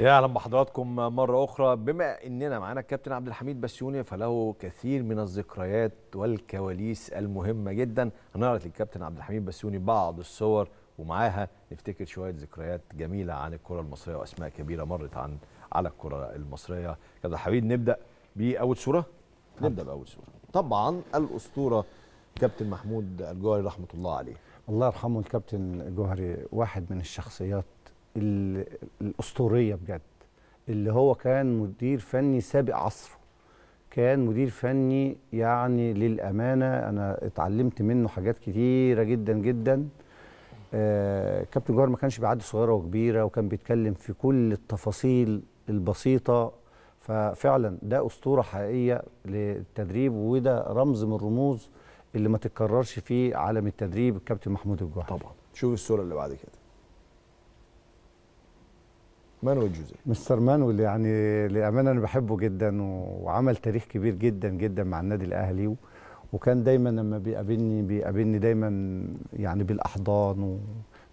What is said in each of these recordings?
يا اهلا بحضراتكم مره اخرى بما اننا معانا الكابتن عبد الحميد بسيوني فله كثير من الذكريات والكواليس المهمه جدا هنعرض للكابتن عبد الحميد بسيوني بعض الصور ومعاها نفتكر شويه ذكريات جميله عن الكره المصريه واسماء كبيره مرت عن على الكره المصريه كابتن حميد نبدا باول صوره نبدا باول صوره طبعا الاسطوره كابتن محمود الجوهري رحمه الله عليه الله يرحمه الكابتن الجوهري واحد من الشخصيات الاسطوريه بجد اللي هو كان مدير فني سابق عصره كان مدير فني يعني للامانه انا اتعلمت منه حاجات كتيره جدا جدا آه كابتن جوهر ما كانش بيعدي صغيره وكبيره وكان بيتكلم في كل التفاصيل البسيطه ففعلا ده اسطوره حقيقيه للتدريب وده رمز من الرموز اللي ما تتكررش في عالم التدريب الكابتن محمود الجوهر طبعا شوف الصوره اللي بعد كده مانويل جوزيه مستر مانويل يعني للامانه انا بحبه جدا وعمل تاريخ كبير جدا جدا مع النادي الاهلي وكان دايما لما بيقابلني بيقابلني دايما يعني بالاحضان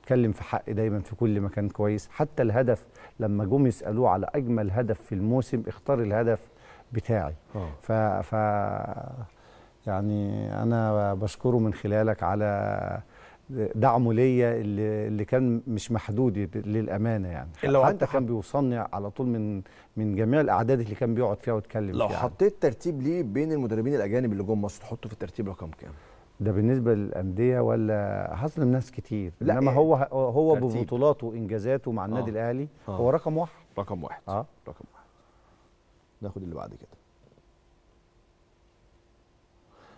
واتكلم في حقي دايما في كل مكان كويس حتى الهدف لما جم يسالوه على اجمل هدف في الموسم اختار الهدف بتاعي أوه. ف, ف يعني انا بشكره من خلالك على دعمه ليا اللي, اللي كان مش محدود للامانه يعني لو حتى كان بيوصلني على طول من من جميع الاعداد اللي كان بيقعد فيها ويتكلم لو فيها لو حطيت ترتيب ليه بين المدربين الاجانب اللي جم مصر تحطه في الترتيب رقم كام؟ ده بالنسبه للانديه ولا حصل ناس كتير لا انما إيه؟ هو هو ترتيب. ببطولاته وانجازاته مع النادي آه. الاهلي آه. هو رقم واحد رقم واحد اه رقم واحد ناخد اللي بعد كده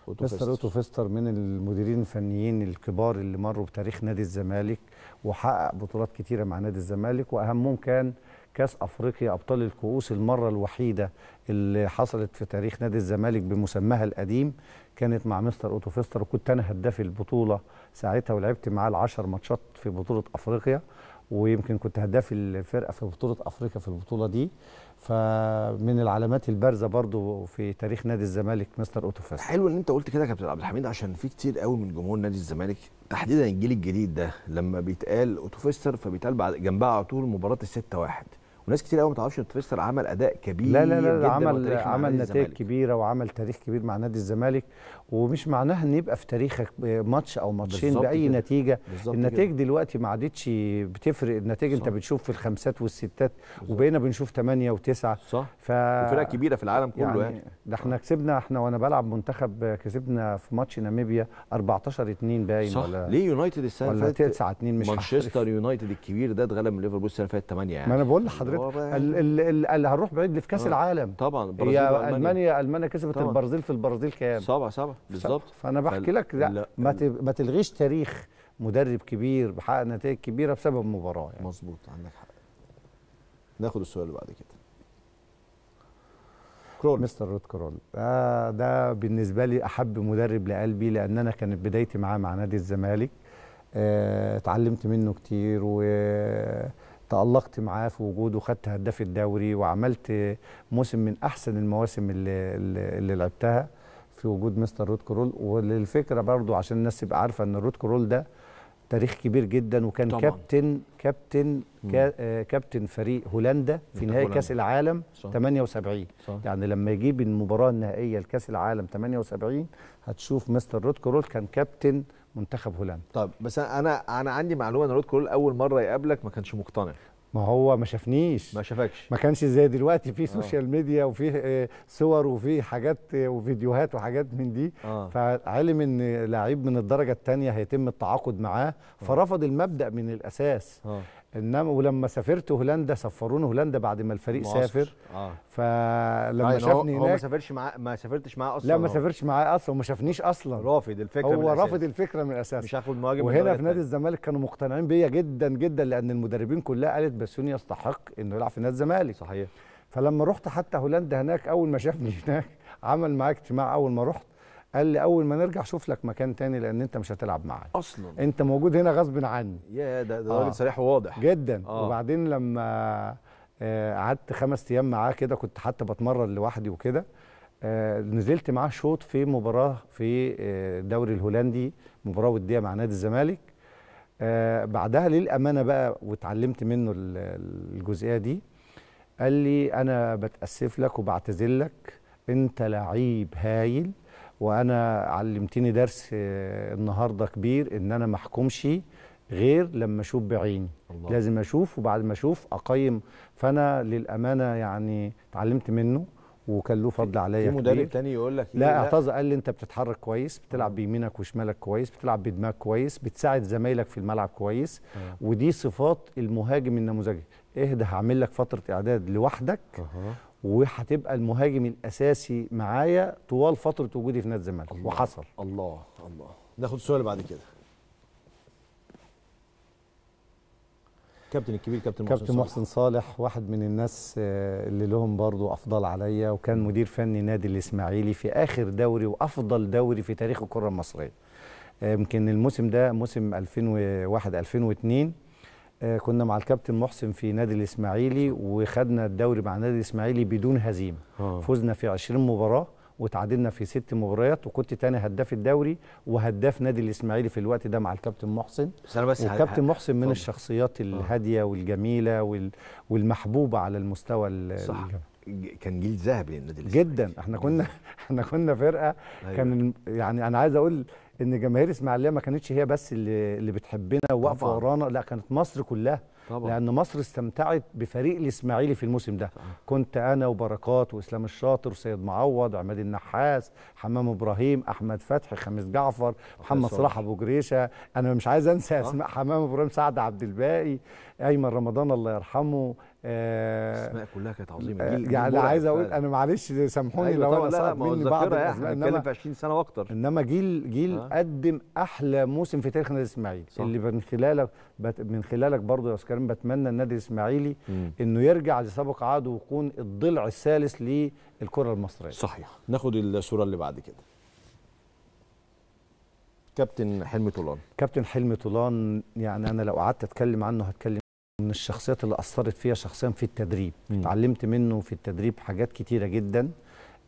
اوتو مستر فيستر. اوتو فيستر من المديرين الفنيين الكبار اللي مروا بتاريخ نادي الزمالك وحقق بطولات كتيره مع نادي الزمالك واهمهم كان كاس افريقيا ابطال الكؤوس المره الوحيده اللي حصلت في تاريخ نادي الزمالك بمسماها القديم كانت مع مستر اوتو فيستر وكنت انا هداف البطوله ساعتها ولعبت معاه ال 10 ماتشات في بطوله افريقيا ويمكن كنت هداف الفرقه في بطوله افريقيا في البطوله دي فمن العلامات البارزه برضو في تاريخ نادي الزمالك مستر اوتوفيس حلو ان انت قلت كده يا كابتن عبد الحميد عشان في كتير قوي من جمهور نادي الزمالك تحديدا الجيل الجديد ده لما بيتقال اوتوفيستر فبيتقال بعد جنبها على طول مباراه الستة واحد وناس كتير قوي ما تعرفش ان تريستر عمل اداء كبير لا لا لا, لا عمل عمل نتائج كبيره وعمل تاريخ كبير مع نادي الزمالك ومش معناها ان يبقى في تاريخك ماتش او ماتشين باي كده. نتيجه النتائج دلوقتي ما عادتش بتفرق النتائج انت بتشوف في الخمسات والستات وبقينا بنشوف ثمانيه وتسعه صح ف... وفرق كبيره في العالم كله يعني, يعني. ده احنا كسبنا احنا وانا بلعب منتخب كسبنا في ماتش ناميبيا 14 2 باين صح. ولا ليه يونايتد السنه اللي فاتت 9 2 مش مانشستر يونايتد الكبير ده اتغلب من ليفربول السنه اللي فاتت 8 يعني ما انا بقول لحضرتك اللي هنروح بعيد اللي في كاس آه. العالم طبعا هي المانيا المانيا كسبت طبعا. البرازيل في البرازيل كام؟ سبعة سبعة بالظبط فانا بحكي لك لا ما تلغيش تاريخ مدرب كبير بحقق نتائج كبيره بسبب مباراه يعني مظبوط عندك حق ناخد السؤال اللي بعد كده كرول مستر رود كرول آه ده بالنسبه لي احب مدرب لقلبي لان انا كانت بدايتي معاه مع نادي الزمالك آه اتعلمت منه كتير و تألقت معاه في وجوده خدت هداف الدوري وعملت موسم من أحسن المواسم اللي, اللي لعبتها في وجود مستر رود كرول وللفكرة برضو عشان الناس تبقى عارفة أن رود كرول ده تاريخ كبير جدا وكان طبعًا. كابتن كابتن كا آه، كابتن فريق هولندا في نهائي كاس العالم صح. 78 صح. يعني لما يجيب المباراه النهائيه لكاس العالم 78 هتشوف مستر رود كرول كان كابتن منتخب هولندا طب بس انا انا عندي معلومه ان رود كرول اول مره يقابلك ما كانش مقتنع ما هو ما شافنيش ما شافكش ما كانش زي دلوقتي في آه. سوشيال ميديا وفي آه، صور وفي حاجات آه، وفيديوهات وحاجات من دي أوه. فعلم ان لعيب من الدرجه الثانيه هيتم التعاقد معاه فرفض المبدا من الاساس انما ولما سافرت هولندا سفروني هولندا بعد ما الفريق مصر. سافر آه. فلما يعني شافني هناك هو ما سافرش معاه ما سافرتش معاه اصلا لا ما سافرش معاه اصلا وما شافنيش اصلا رافض الفكره هو رافض الفكره من الاساس مش هاخد مواجهه وهنا في نادي الزمالك كانوا مقتنعين بيا جدا جدا لان المدربين كلها قالت بسوني يستحق انه يلعب في نادي الزمالك صحيح فلما رحت حتى هولندا هناك اول ما شافني هناك عمل معايا اجتماع اول ما رحت قال لي اول ما نرجع شوف لك مكان تاني لان انت مش هتلعب معايا اصلا انت موجود هنا غصب عني يا ده ده آه. راجل آه. صريح وواضح جدا آه. وبعدين لما آه، قعدت آه خمس ايام معاه كده كنت حتى بتمرن لوحدي وكده آه نزلت معاه شوط في مباراه في آه، الدوري آه الهولندي مباراه وديه مع نادي الزمالك آه بعدها للامانه بقى واتعلمت منه الجزئيه دي قال لي انا بتاسف لك وبعتذر لك انت لعيب هايل وانا علمتني درس آه، النهارده كبير ان انا ما احكمش غير لما اشوف بعيني الله. لازم اشوف وبعد ما اشوف اقيم فانا للامانه يعني اتعلمت منه وكان له فضل عليا في مدرب تاني يقول لك إيه؟ لا اعتذر قال لي انت بتتحرك كويس بتلعب آه. بيمينك وشمالك كويس بتلعب بدماغك كويس بتساعد زمايلك في الملعب كويس أه. ودي صفات المهاجم النموذجي اهدى هعمل لك فتره اعداد لوحدك أه. وهتبقى المهاجم الاساسي معايا طوال فتره وجودي في نادي الزمالك وحصل الله الله ناخد السؤال بعد كده كابتن الكبير كابتن محسن كابتن محسن صالح. صالح واحد من الناس آه، اللي لهم برضو افضل عليا وكان مدير فني نادي الاسماعيلي في اخر دوري وافضل دوري في تاريخ الكره المصريه آه، يمكن الموسم ده موسم 2001 2002 آه، كنا مع الكابتن محسن في نادي الاسماعيلي وخدنا الدوري مع نادي الاسماعيلي بدون هزيمه آه. فزنا في 20 مباراه وتعادلنا في ست مباريات وكنت تاني هداف الدوري وهداف نادي الاسماعيلي في الوقت ده مع الكابتن محسن بس والكابتن محسن من الشخصيات آه. الهاديه والجميله وال... والمحبوبه على المستوى صح كان جيل ذهبي للنادي الاسماعيلي جدا احنا كنا احنا كنا فرقه أيوة. كان يعني انا عايز اقول ان جماهير اسماعيليه ما كانتش هي بس اللي, اللي بتحبنا وواقفه ورانا لا كانت مصر كلها طبعا. لان مصر استمتعت بفريق الاسماعيلي في الموسم ده طبعا. كنت انا وبركات واسلام الشاطر وسيد معوض وعماد النحاس حمام ابراهيم احمد فتحي خميس جعفر محمد صلاح ابو جريشه انا مش عايز انسى آه. اسماء حمام ابراهيم سعد عبد الباقي ايمن رمضان الله يرحمه اسماء كلها كانت عظيمه يعني عايز اقول انا معلش سامحوني أيوة لو انا صعب مني بعض احنا بنتكلم في 20 سنه واكتر انما جيل جيل آه. قدم احلى موسم في تاريخ النادي الاسماعيلي اللي من خلالك بت من خلالك برضه يا استاذ كريم بتمنى النادي الاسماعيلي انه يرجع لسابق عهده ويكون الضلع الثالث للكره المصريه صحيح ناخد الصوره اللي بعد كده كابتن حلمي طولان كابتن حلمي طولان يعني انا لو قعدت اتكلم عنه هتكلم من الشخصيات اللي اثرت فيها شخصيا في التدريب اتعلمت منه في التدريب حاجات كتيره جدا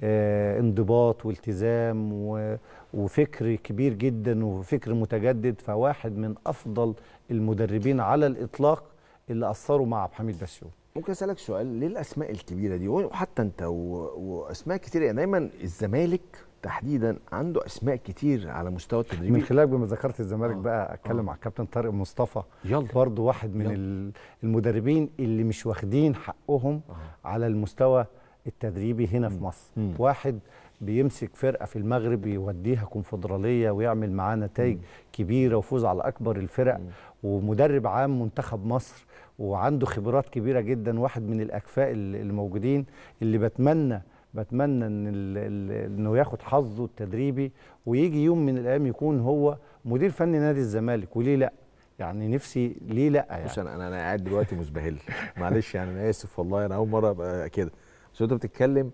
آه انضباط والتزام و... وفكر كبير جدا وفكر متجدد فواحد من افضل المدربين على الاطلاق اللي اثروا مع عبد الحميد بسيوط ممكن اسالك سؤال ليه الاسماء الكبيره دي وحتى انت و... واسماء كتير يعني دايما الزمالك تحديدا عنده اسماء كتير على مستوى التدريب من خلالك بما ذكرت الزمالك آه. بقى آه. اتكلم آه. على الكابتن طارق مصطفى يلا برضه واحد من يلا. المدربين اللي مش واخدين حقهم آه. على المستوى التدريبي هنا في مصر مم. واحد بيمسك فرقه في المغرب يوديها كونفدراليه ويعمل معاه نتائج كبيره وفوز على اكبر الفرق مم. ومدرب عام منتخب مصر وعنده خبرات كبيره جدا واحد من الاكفاء الموجودين اللي بتمنى بتمنى ان انه ياخد حظه التدريبي ويجي يوم من الايام يكون هو مدير فني نادي الزمالك وليه لا يعني نفسي ليه لا يعني انا انا قاعد دلوقتي مزبهل معلش يعني انا اسف والله انا اول مره ابقى كده بس انت بتتكلم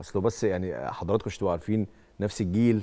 اصله بس يعني حضراتكم تبقوا عارفين نفس الجيل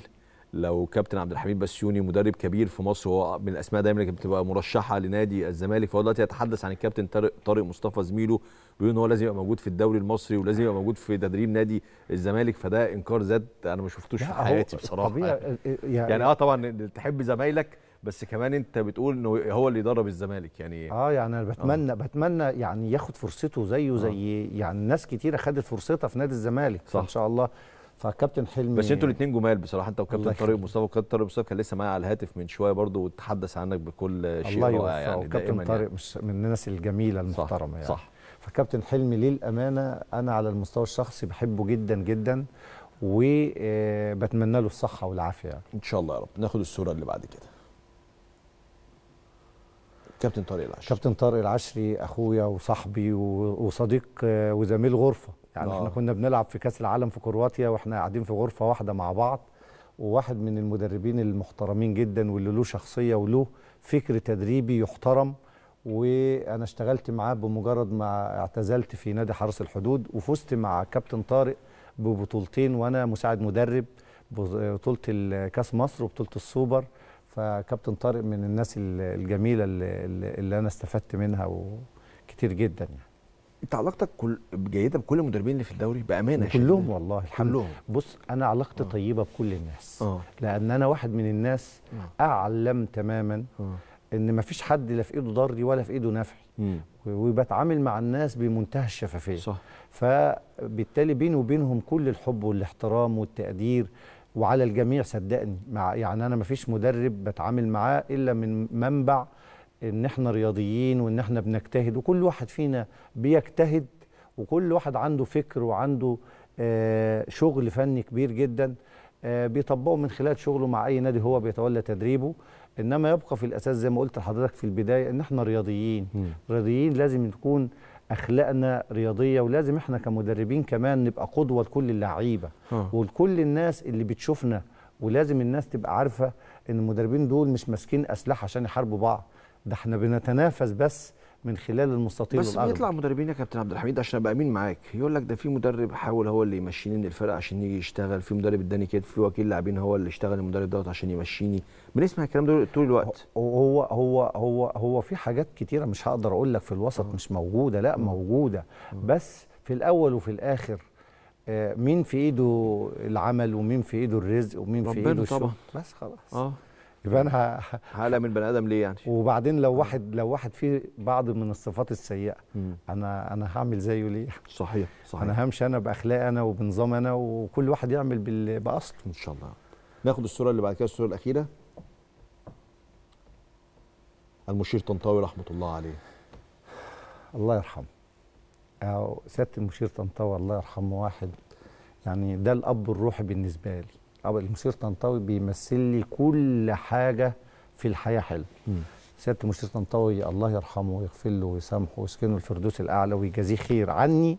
لو كابتن عبد الحميد بسيوني مدرب كبير في مصر وهو من الاسماء دايما اللي بتبقى مرشحه لنادي الزمالك فهو دلوقتي يتحدث عن الكابتن طارق طارق مصطفى زميله بيقول ان هو لازم يبقى موجود في الدوري المصري ولازم يبقى موجود في تدريب نادي الزمالك فده انكار ذات انا ما شفتوش في حياتي بصراحه طبيعي يعني, يعني اه طبعا تحب زمايلك بس كمان انت بتقول انه هو اللي يدرب الزمالك يعني اه يعني انا بتمنى آه. بتمنى يعني ياخد فرصته زيه آه. زي آه. يعني ناس كتيره خدت فرصتها في نادي الزمالك صح ان شاء الله فكابتن حلمي بس انتوا الاثنين جمال بصراحه انت وكابتن طارق مصطفى وكابتن طارق مصطفى كان لسه معايا على الهاتف من شويه برضه وتحدث عنك بكل شيء الله يوفقك يعني كابتن طارق يعني. مش من الناس الجميله المحترمه صح يعني صح فكابتن حلمي للامانه انا على المستوى الشخصي بحبه جدا جدا وبتمنى له الصحه والعافيه ان شاء الله يا رب ناخد الصوره اللي بعد كده كابتن طارق العشري كابتن طارق العشري اخويا وصاحبي وصديق آه، وزميل غرفه يعني آه. احنا كنا بنلعب في كاس العالم في كرواتيا واحنا قاعدين في غرفه واحده مع بعض وواحد من المدربين المحترمين جدا واللي له شخصيه وله فكر تدريبي يحترم وانا اشتغلت معاه بمجرد ما اعتزلت في نادي حرس الحدود وفزت مع كابتن طارق ببطولتين وانا مساعد مدرب بطوله كاس مصر وبطوله السوبر فكابتن طارق من الناس الجميله اللي, اللي انا استفدت منها وكتير جدا يعني انت علاقتك كل جيده بكل المدربين اللي في الدوري بامانه كلهم والله الحمد لله بص انا علاقتي آه. طيبه بكل الناس آه. لان انا واحد من الناس آه. اعلم تماما آه. ان ما فيش حد لا في ايده ضري ولا في ايده نفعي وبتعامل مع الناس بمنتهى الشفافيه صح فبالتالي بيني وبينهم كل الحب والاحترام والتقدير وعلى الجميع صدقني مع يعني انا ما فيش مدرب بتعامل معاه الا من منبع ان احنا رياضيين وان احنا بنجتهد وكل واحد فينا بيجتهد وكل واحد عنده فكر وعنده آه شغل فني كبير جدا آه بيطبقه من خلال شغله مع اي نادي هو بيتولى تدريبه انما يبقى في الاساس زي ما قلت لحضرتك في البدايه ان احنا رياضيين رياضيين لازم نكون اخلاقنا رياضيه ولازم احنا كمدربين كمان نبقى قدوه لكل اللعيبه ولكل الناس اللي بتشوفنا ولازم الناس تبقى عارفه ان المدربين دول مش ماسكين اسلحه عشان يحاربوا بعض ده احنا بنتنافس بس من خلال المستطيل بس بيطلع مدربين يا كابتن عبد الحميد عشان ابقى امين معاك يقول لك ده في مدرب حاول هو اللي يمشيني من الفرقه عشان يجي يشتغل في مدرب اداني كده في وكيل لاعبين هو اللي اشتغل المدرب دوت عشان يمشيني بنسمع الكلام ده طول الوقت هو هو هو هو في حاجات كتيره مش هقدر اقول لك في الوسط آه. مش موجوده لا آه. موجوده آه. بس في الاول وفي الاخر مين في ايده العمل ومين في ايده الرزق ومين في ايده الشغل بس خلاص اه يبقى انا هقلق من البني ادم ليه يعني وبعدين لو واحد لو واحد فيه بعض من الصفات السيئه مم. انا انا هعمل زيه ليه صحيح صحيح انا همشي انا باخلاقي انا وبنظام انا وكل واحد يعمل باصله ان شاء الله ناخد الصوره اللي بعد كده الصوره الاخيره المشير طنطاوي رحمه الله عليه الله يرحمه سياده المشير طنطاوي الله يرحمه واحد يعني ده الاب الروحي بالنسبه لي او المشير طنطاوي بيمثل لي كل حاجه في الحياه حلو سياده المشير طنطاوي الله يرحمه ويغفر له ويسامحه ويسكنه الفردوس الاعلى ويجازيه خير عني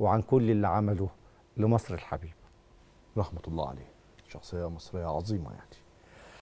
وعن كل اللي عمله لمصر الحبيبه رحمه الله عليه شخصيه مصريه عظيمه يعني